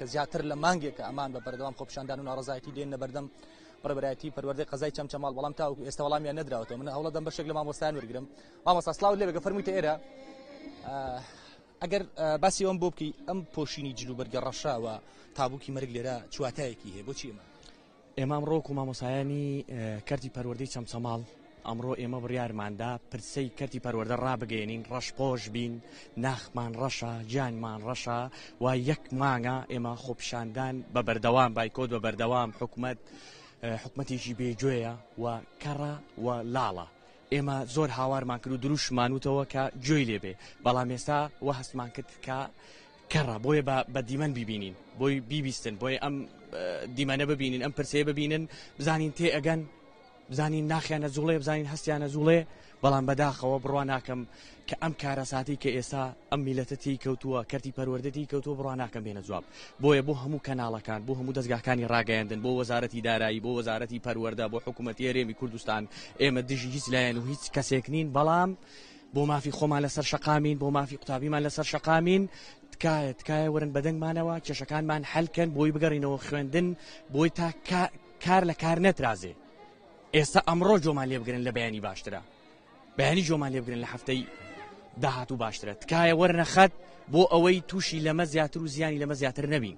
کە زیاتر لە مانگێکە ئەمان بە بەردەوام خۆپشاندان و ناڕزایەتی دێن نەبەردەم بەبراەتی پەروەردە قزای چەم چەمال بەڵام تا ئێستا وەڵامیان نەدراوەوە من هەوڵە دەم بەشێک لە مامۆستان وەرگرم مامۆساسلااو لێ بەگە فەرموویتە ئێرە ئەگەر باسی ئەوم بۆ بکەی ئەم پۆشینی جلوبەرگە ڕەشاوە تابووکی مەرگ لێرە چواتایەکی هەیە بۆچی ئمە ئێمام ڕۆک و مامۆسایانی کەرتی پەروەردەی چەمسەماڵ ئەمڕۆ ئێمە بڕیارماندا پرسەی کەتی پەروەەردە ڕابگەێنین ڕەشپۆش بین ناخمان ڕەشە گیانمان ڕەشە و یەک مانگە ئێمە خۆپشاندان بە بەردەوام بایکۆت بە بەردەوام حکوومەت حکوومەتیشی بێگوێیە و کەڕە و لاڵە. ئێمە زۆر هاوارمان کرد و دروشمانوتەوە کە جوێی لێبێ بەڵام ئێستا وە هەستمان کرد کە کەڕە بۆیە بە دیمەن ببینین بۆی بیبیستن بۆی ئەم دیمەنە ببینین ئەم پرسێ ببینن بزانین تێ ئەگەن بزانین ناخیانە زوڵێ بزانین هەستیانە زوڵێ بەڵام بەداخەوە بڕوان ناکەم کە ئەم کارەساتی کە ئێستا ئەم میلەتەتی کەوتووە کەتی پەروەردەتی کەوتووە بڕوان ناکەم بێنە جواب بۆیە بۆ هەموو کەناڵەکان بۆ هەموو دەستگاکانی ڕاگەیاندن بۆ وەزارەتی دارایی بۆ وەزارەتی پەروەەردە بۆ حکوومەتی هەرێمی کوردستان ئێمە دژی هیچ لایەن و هیچ کەسێک نین بەڵام بۆ مافی خۆمان لەسەر شقامین بۆ مافی قوتابیمان لەسەر شقامین تکایە تکایە ورن بەدەنگمانەوە کێشەکانمان هەلکەن بۆی بگەڕینەوە خوێندن بۆی تا کار لە کار نەترازێت. ئێستا ئەمڕۆ جۆمان لێ بگرن لە بەیانی باشترە بەیانی جۆمان لێ بگرن لە هەفتەی داهات و باشترە تکایە وەرنەخەت بۆ ئەوەی تووشی لەمە زیاتر و زیانی لەمە زیاتر نەبین